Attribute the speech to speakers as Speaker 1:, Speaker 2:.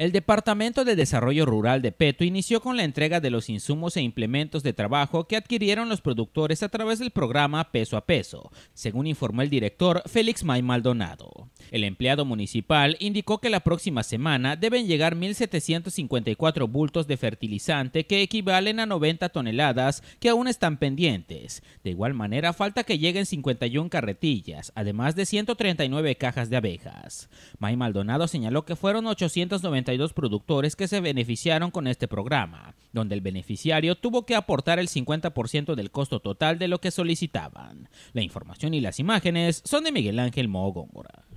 Speaker 1: El Departamento de Desarrollo Rural de Peto inició con la entrega de los insumos e implementos de trabajo que adquirieron los productores a través del programa Peso a Peso, según informó el director Félix May Maldonado. El empleado municipal indicó que la próxima semana deben llegar 1.754 bultos de fertilizante que equivalen a 90 toneladas que aún están pendientes. De igual manera, falta que lleguen 51 carretillas, además de 139 cajas de abejas. May Maldonado señaló que fueron 892 productores que se beneficiaron con este programa, donde el beneficiario tuvo que aportar el 50% del costo total de lo que solicitaban. La información y las imágenes son de Miguel Ángel Mogóngora.